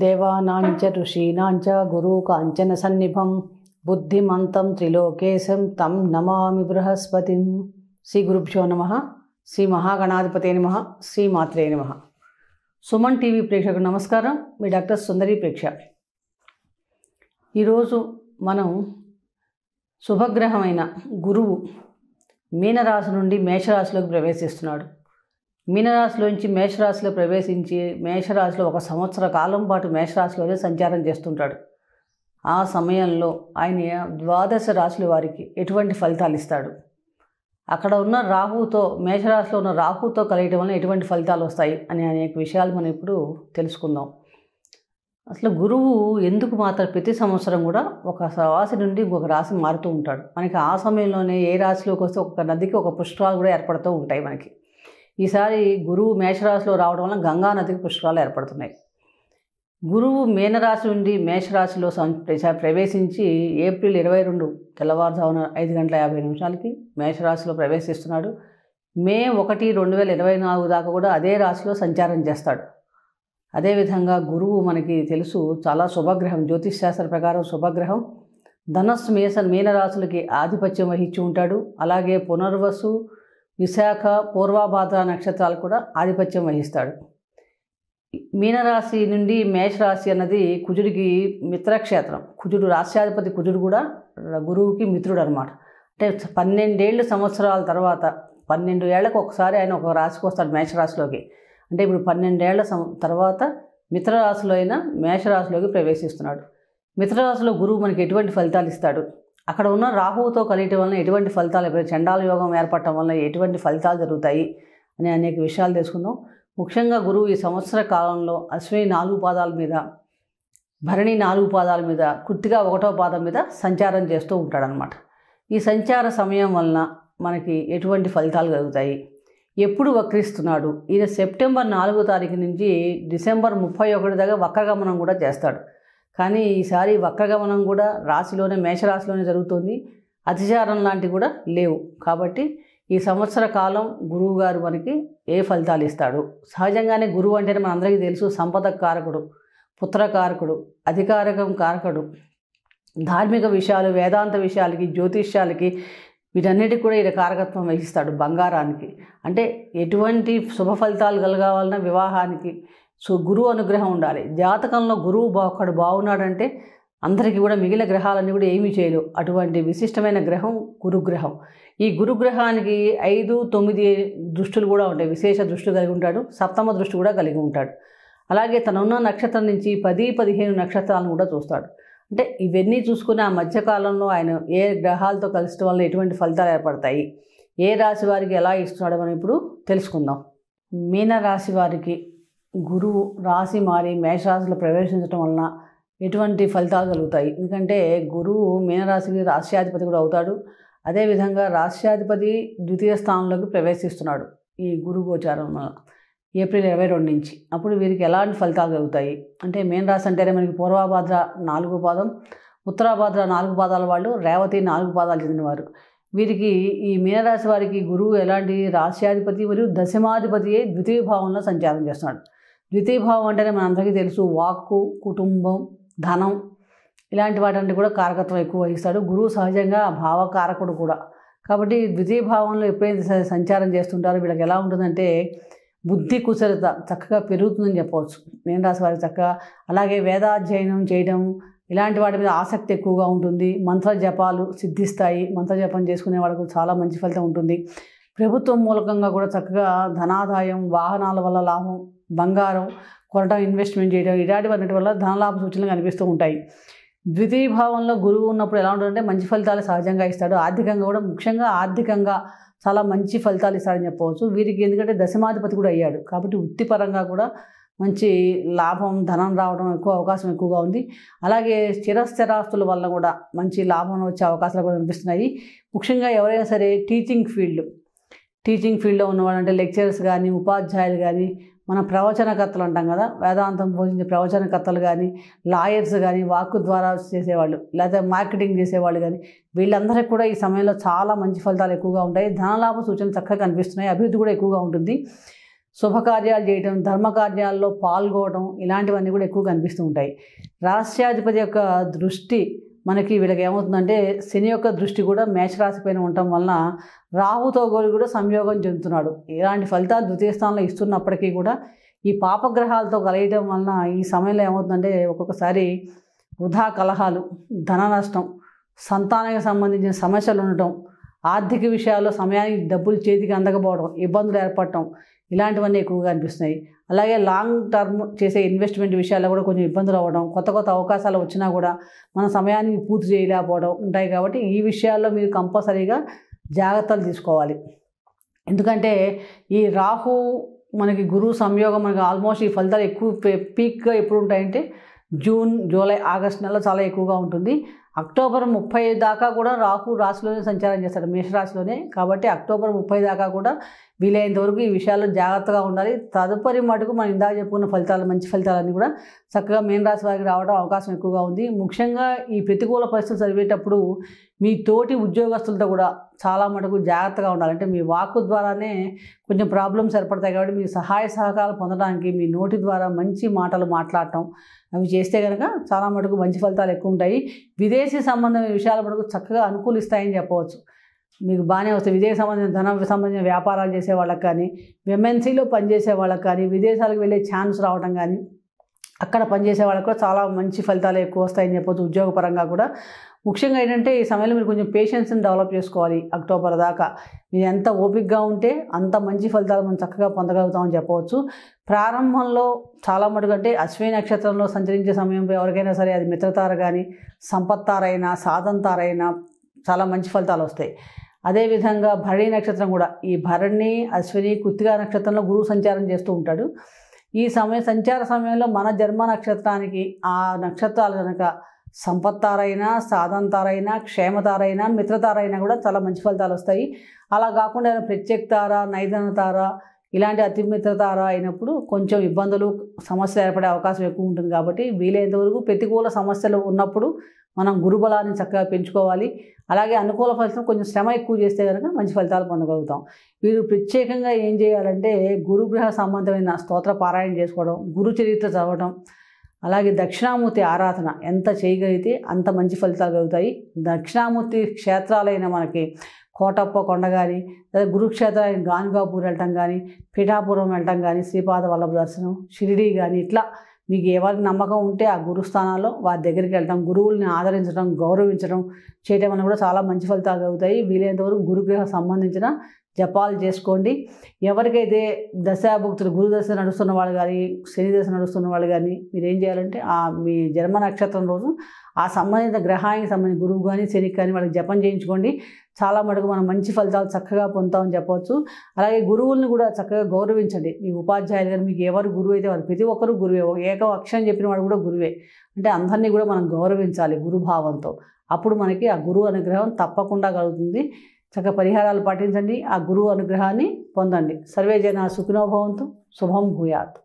దేవానాంచ ఋషీనాంచ గురు కాంచన సన్నిభం బుద్ధిమంతం త్రిలోకేశం తం నమామి బృహస్పతి శ్రీ గురుభ్యో నమ శ్రీ మహాగణాధిపతి నమ శ్రీ మాత్రే నమ సుమన్ టీవీ ప్రేక్షకు నమస్కారం మీ డాక్టర్ సుందరి ప్రేక్ష ఈరోజు మనం శుభగ్రహమైన గురువు మీనరాశి నుండి మేషరాశిలోకి ప్రవేశిస్తున్నాడు మీనరాశిలోంచి మేషరాశిలో ప్రవేశించి మేషరాశిలో ఒక సంవత్సర కాలం పాటు మేషరాశిలోనే సంచారం చేస్తుంటాడు ఆ సమయంలో ఆయన ద్వాదశ రాశుల వారికి ఎటువంటి ఫలితాలు ఇస్తాడు అక్కడ ఉన్న రాహుతో మేషరాశిలో ఉన్న రాహుతో కలియటం వల్ల ఎటువంటి ఫలితాలు వస్తాయి అనే అనేక విషయాలు మనం ఇప్పుడు తెలుసుకుందాం అసలు గురువు ఎందుకు మాత్రం ప్రతి సంవత్సరం కూడా ఒక రాశి నుండి ఇంకొక రాశి మారుతూ ఉంటాడు మనకి ఆ సమయంలోనే ఏ రాశిలోకి వస్తే ఒక నదికి ఒక పుష్పాలు కూడా ఏర్పడుతూ ఉంటాయి మనకి ఈసారి గురువు మేషరాశిలో రావడం వల్ల గంగానదికి పుష్కరాలు ఏర్పడుతున్నాయి గురువు మీనరాశి నుండి మేషరాశిలో ప్రవేశించి ఏప్రిల్ ఇరవై రెండు తెల్లవారుజామున ఐదు గంటల యాభై నిమిషాలకి మేషరాశిలో ప్రవేశిస్తున్నాడు మే ఒకటి రెండు వేల ఇరవై నాలుగు దాకా కూడా అదే రాశిలో సంచారం చేస్తాడు అదేవిధంగా గురువు మనకి తెలుసు చాలా శుభగ్రహం జ్యోతిష్ శాస్త్ర ప్రకారం శుభగ్రహం ధనస్సు మేస మీనరాశులకి ఆధిపత్యం వహించి ఉంటాడు అలాగే పునర్వసు విశాఖ పూర్వభాద్ర నక్షత్రాలు కూడా ఆధిపత్యం వహిస్తాడు మీనరాశి నుండి మేషరాశి అన్నది కుజుడికి మిత్రక్షేత్రం కుజుడు రాశ్యాధిపతి కుజుడు కూడా గురువుకి మిత్రుడు అనమాట అంటే పన్నెండేళ్ళు సంవత్సరాల తర్వాత పన్నెండు ఏళ్లకు ఒకసారి ఆయన ఒక రాశికి వస్తాడు మేషరాశిలోకి అంటే ఇప్పుడు పన్నెండేళ్ల సం తర్వాత మిత్రరాశిలో అయిన మేషరాశిలోకి ప్రవేశిస్తున్నాడు మిత్రరాశిలో గురువు మనకి ఎటువంటి ఫలితాలు ఇస్తాడు అక్కడ ఉన్న రాహువుతో కలియటం వలన ఎటువంటి ఫలితాలు ఎప్పుడు చండాల యోగం ఏర్పడటం వలన ఎటువంటి ఫలితాలు జరుగుతాయి అనే అనేక విషయాలు తెలుసుకుందాం ముఖ్యంగా గురువు ఈ సంవత్సర కాలంలో అశ్విని నాలుగు పాదాల మీద భరణి నాలుగు పాదాల మీద కుర్తిగా ఒకటో పాదం మీద సంచారం చేస్తూ ఉంటాడనమాట ఈ సంచార సమయం వలన మనకి ఎటువంటి ఫలితాలు కలుగుతాయి ఎప్పుడు వక్రిస్తున్నాడు ఈయన సెప్టెంబర్ నాలుగో తారీఖు నుంచి డిసెంబర్ ముప్పై ఒకటి దాకా వక్రగమనం కూడా చేస్తాడు కానీ ఈసారి వక్రగమనం కూడా రాశిలోనే మేషరాశిలోనే జరుగుతుంది అతిచారం లాంటివి కూడా లేవు కాబట్టి ఈ సంవత్సర కాలం గురువు గారు మనకి ఏ ఫలితాలు ఇస్తాడు సహజంగానే గురువు అంటే మనందరికీ తెలుసు సంపద కారకుడు పుత్రకారకుడు అధికారకం కారకుడు ధార్మిక విషయాలు వేదాంత విషయాలకి జ్యోతిష్యాలకి వీటన్నిటికీ కూడా ఈయన కారకత్వం వహిస్తాడు బంగారానికి అంటే ఎటువంటి శుభ ఫలితాలు కలగాలన్నా వివాహానికి సో గురువు అనుగ్రహం ఉండాలి జాతకంలో గురువు బా ఒకడు బాగున్నాడంటే అందరికీ కూడా మిగిలిన గ్రహాలన్నీ కూడా ఏమీ చేయలేవు అటువంటి విశిష్టమైన గ్రహం గురుగ్రహం ఈ గురుగ్రహానికి ఐదు తొమ్మిది దృష్టులు కూడా ఉంటాయి విశేష దృష్టి కలిగి ఉంటాడు సప్తమ దృష్టి కూడా కలిగి ఉంటాడు అలాగే తనున్న నక్షత్రం నుంచి పది పదిహేను నక్షత్రాలను కూడా చూస్తాడు అంటే ఇవన్నీ చూసుకుని ఆ మధ్యకాలంలో ఆయన ఏ గ్రహాలతో కలిసిన వల్ల ఎటువంటి ఫలితాలు ఏర్పడతాయి ఏ రాశి వారికి ఎలా ఇస్తున్నాడు మనం ఇప్పుడు తెలుసుకుందాం మీనరాశి వారికి గురువు రాశి మారి మేషరాశిలో ప్రవేశించడం వలన ఎటువంటి ఫలితాలు కలుగుతాయి ఎందుకంటే గురువు మీనరాశికి రాష్ట్రాధిపతి కూడా అవుతాడు అదేవిధంగా రాష్ట్రాధిపతి ద్వితీయ స్థానంలోకి ప్రవేశిస్తున్నాడు ఈ గురు గోచారం ఏప్రిల్ ఇరవై రెండు నుంచి అప్పుడు వీరికి ఎలాంటి ఫలితాలు కలుగుతాయి అంటే మీన రాశి అంటేనే మనకి పూర్వాభాద్ర నాలుగు పాదం ఉత్తరాభాద్ర నాలుగు పాదాల వాళ్ళు రేవతి నాలుగు పాదాలు చెందినవారు వీరికి ఈ మీనరాశి వారికి గురువు ఎలాంటి రాష్ట్రాధిపతి మరియు దశమాధిపతి ద్వితీయ భావంలో సంచారం చేస్తున్నాడు ద్వితీయ భావం అంటేనే మనందరికీ తెలుసు వాక్కు కుటుంబం ధనం ఇలాంటి వాటిని కూడా కారకత్వం ఎక్కువ వహిస్తాడు గురువు సహజంగా భావకారకుడు కూడా కాబట్టి ద్వితీయ భావంలో ఎప్పుడైతే సంచారం చేస్తుంటారో వీళ్ళకి ఎలా ఉంటుందంటే బుద్ధి కుశలత చక్కగా పెరుగుతుందని చెప్పవచ్చు మీనరాశి వారికి చక్కగా అలాగే వేదాధ్యయనం చేయడం ఇలాంటి వాటి మీద ఆసక్తి ఎక్కువగా ఉంటుంది మంత్ర జపాలు సిద్ధిస్తాయి మంత్ర జపం చేసుకునే వాళ్ళకు చాలా మంచి ఫలితం ఉంటుంది ప్రభుత్వం మూలకంగా కూడా చక్కగా ధనాదాయం వాహనాల వల్ల లాభం బంగారం కొనడం ఇన్వెస్ట్మెంట్ చేయడం అన్నిటి వల్ల ధనలాభ సూచనలు కనిపిస్తూ ఉంటాయి ద్వితీయ భావంలో గురువు ఉన్నప్పుడు ఎలా ఉంటుందంటే మంచి ఫలితాలు సహజంగా ఇస్తాడు ఆర్థికంగా కూడా ముఖ్యంగా ఆర్థికంగా చాలా మంచి ఫలితాలు ఇస్తాడని చెప్పవచ్చు వీరికి ఎందుకంటే దశమాధిపతి కూడా అయ్యాడు కాబట్టి వృత్తిపరంగా కూడా మంచి లాభం ధనం రావడం ఎక్కువ అవకాశం ఎక్కువగా ఉంది అలాగే స్థిరస్థిరాస్తుల వల్ల కూడా మంచి లాభం వచ్చే అవకాశాలు కూడా కనిపిస్తున్నాయి ముఖ్యంగా ఎవరైనా సరే టీచింగ్ ఫీల్డ్ టీచింగ్ ఫీల్డ్లో ఉన్నవాళ్ళు అంటే లెక్చరర్స్ కానీ ఉపాధ్యాయులు కానీ మన ప్రవచనకర్తలు అంటాం కదా వేదాంతం బోధించే ప్రవచనకర్తలు కానీ లాయర్స్ కానీ వాక్కు ద్వారా చేసేవాళ్ళు లేదా మార్కెటింగ్ చేసేవాళ్ళు కానీ వీళ్ళందరికీ కూడా ఈ సమయంలో చాలా మంచి ఫలితాలు ఎక్కువగా ఉంటాయి ధనలాభ సూచనలు చక్కగా కనిపిస్తున్నాయి అభివృద్ధి కూడా ఎక్కువగా ఉంటుంది శుభకార్యాలు చేయటం ధర్మకార్యాల్లో పాల్గొవడం ఇలాంటివన్నీ కూడా ఎక్కువ కనిపిస్తూ ఉంటాయి రాష్ట్రాధిపతి యొక్క దృష్టి మనకి వీళ్ళకి ఏమవుతుందంటే శని యొక్క దృష్టి కూడా మేష రాసిపోయిన ఉండటం వలన రాహుతో గోలు కూడా సంయోగం చెందుతున్నాడు ఇలాంటి ఫలితాలు ద్వితీయ స్థానంలో ఇస్తున్నప్పటికీ కూడా ఈ పాపగ్రహాలతో కలయటం వలన ఈ సమయంలో ఏమవుతుందంటే ఒక్కొక్కసారి వృధా కలహాలు ధన నష్టం సంతానానికి సంబంధించిన సమస్యలు ఉండటం ఆర్థిక విషయాల్లో సమయానికి డబ్బులు చేతికి అందకపోవడం ఇబ్బందులు ఏర్పడటం ఇలాంటివన్నీ ఎక్కువగా అనిపిస్తున్నాయి అలాగే లాంగ్ టర్మ్ చేసే ఇన్వెస్ట్మెంట్ విషయాల్లో కూడా కొంచెం ఇబ్బందులు అవ్వడం కొత్త కొత్త అవకాశాలు వచ్చినా కూడా మన సమయానికి పూర్తి చేయలేకపోవడం ఉంటాయి కాబట్టి ఈ విషయాల్లో మీరు కంపల్సరీగా జాగ్రత్తలు తీసుకోవాలి ఎందుకంటే ఈ రాహు మనకి గురువు సంయోగం మనకి ఆల్మోస్ట్ ఈ ఫలితాలు ఎక్కువ పీక్గా ఎప్పుడు ఉంటాయంటే జూన్ జూలై ఆగస్ట్ నెలలో చాలా ఎక్కువగా ఉంటుంది అక్టోబర్ ముప్పై దాకా కూడా రాహు రాశిలోనే సంచారం చేస్తాడు మేషరాశిలోనే కాబట్టి అక్టోబర్ ముప్పై దాకా కూడా వీలైనంత వరకు ఈ విషయాల్లో జాగ్రత్తగా ఉండాలి తదుపరి మటుకు మనం ఇందాక చెప్పుకున్న ఫలితాలు మంచి ఫలితాలన్నీ కూడా చక్కగా మేన్ రాశి వారికి రావడం అవకాశం ఎక్కువగా ఉంది ముఖ్యంగా ఈ ప్రతికూల పరిస్థితులు చదివేటప్పుడు మీ తోటి ఉద్యోగస్తులతో కూడా చాలా మటుకు జాగ్రత్తగా ఉండాలంటే మీ వాక్కు ద్వారానే కొంచెం ప్రాబ్లమ్స్ ఏర్పడతాయి కాబట్టి మీ సహాయ సహకారాలు పొందడానికి మీ నోటి ద్వారా మంచి మాటలు మాట్లాడటం అవి చేస్తే కనుక చాలా మటుకు మంచి ఫలితాలు ఎక్కువ ఉంటాయి విదేశీ సంబంధమైన విషయాలు మటుకు చక్కగా అనుకూలిస్తాయని చెప్పవచ్చు మీకు బాగానే వస్తాయి విదేశ సంబంధించిన ధన సంబంధించిన వ్యాపారాలు చేసే వాళ్ళకి కానీ ఎంఎన్సీలో పనిచేసే వాళ్ళకి కానీ విదేశాలకు వెళ్ళే ఛాన్స్ రావడం కానీ అక్కడ పనిచేసే వాళ్ళకి కూడా చాలా మంచి ఫలితాలు ఎక్కువ వస్తాయని చెప్పొచ్చు ఉద్యోగపరంగా కూడా ముఖ్యంగా ఏంటంటే ఈ సమయంలో మీరు కొంచెం పేషెన్స్ని డెవలప్ చేసుకోవాలి అక్టోబర్ దాకా మీరు ఎంత ఓపిక్గా ఉంటే అంత మంచి ఫలితాలు మనం చక్కగా పొందగలుగుతామని చెప్పవచ్చు ప్రారంభంలో చాలా మటుకు అంటే అశ్వి నక్షత్రంలో సంచరించే సమయంలో ఎవరికైనా సరే అది మిత్రతార కానీ సంపత్తారైనా సాధంతారైనా చాలా మంచి ఫలితాలు వస్తాయి అదేవిధంగా భరణి నక్షత్రం కూడా ఈ భరణి అశ్విని కుత్తిగా నక్షత్రంలో గురువు సంచారం చేస్తూ ఉంటాడు ఈ సమయ సంచార సమయంలో మన జన్మ నక్షత్రానికి ఆ నక్షత్రాలు కనుక సంపత్తారైనా సాధంతారైనా క్షేమతారైనా మిత్రతారైనా కూడా చాలా మంచి ఫలితాలు వస్తాయి అలా కాకుండా ప్రత్యేక తార నైదన తార ఇలాంటి అతిమిత్రత అయినప్పుడు కొంచెం ఇబ్బందులు సమస్యలు ఏర్పడే అవకాశం ఎక్కువ ఉంటుంది కాబట్టి వీలైనంతవరకు ప్రతికూల సమస్యలు ఉన్నప్పుడు మనం గురుబలాన్ని చక్కగా పెంచుకోవాలి అలాగే అనుకూల ఫలితం కొంచెం శ్రమ ఎక్కువ చేస్తే కనుక మంచి ఫలితాలు పొందగలుగుతాం వీరు ప్రత్యేకంగా ఏం చేయాలంటే గురుగ్రహ సంబంధమైన స్తోత్ర పారాయణ చేసుకోవడం గురు చరిత్ర చదవడం అలాగే దక్షిణామూర్తి ఆరాధన ఎంత చేయగలిగితే అంత మంచి ఫలితాలు కలుగుతాయి దక్షిణామూర్తి క్షేత్రాలైన మనకి కోటప్ప కొండ కానీ లేదా గురుక్షేత్రానికి గానుగాపూర్ వెళ్ళటం కానీ పిఠాపురం వెళ్ళటం కానీ శ్రీపాద వల్లభ దర్శనం షిరిడి కానీ ఇట్లా మీకు ఎవరికి నమ్మకం ఉంటే ఆ గురుస్థానాల్లో వారి దగ్గరికి వెళ్ళటం గురువుల్ని ఆదరించడం గౌరవించడం చేయటం వల్ల కూడా చాలా మంచి ఫలితాలు కలుగుతాయి వీలైనంతవరకు గురుగ్రహ సంబంధించిన జపాలు చేసుకోండి ఎవరికైతే దశాభుక్తులు గురుదశ నడుస్తున్న వాళ్ళు కానీ శనిదశ నడుస్తున్న వాళ్ళు కానీ మీరు ఏం చేయాలంటే ఆ మీ జన్మ నక్షత్రం రోజు ఆ సంబంధిత గ్రహానికి సంబంధించిన గురువు కానీ శని కానీ వాళ్ళకి జపం చేయించుకోండి చాలా మటుకు మనం మంచి ఫలితాలు చక్కగా పొందుతామని చెప్పవచ్చు అలాగే గురువుల్ని కూడా చక్కగా గౌరవించండి మీ ఉపాధ్యాయులు కానీ మీకు ఎవరు గురువు అయితే వారు ప్రతి ఒక్కరు గురువే ఏక అక్షరం చెప్పిన వాడు కూడా గురువే అంటే అందరినీ కూడా మనం గౌరవించాలి గురుభావంతో అప్పుడు మనకి ఆ గురువు అనుగ్రహం తప్పకుండా కలుగుతుంది చక్క పరిహారాలు పాటించండి ఆ గురువు అనుగ్రహాన్ని పొందండి జన సుఖినోభవంతు శుభం భూయాత్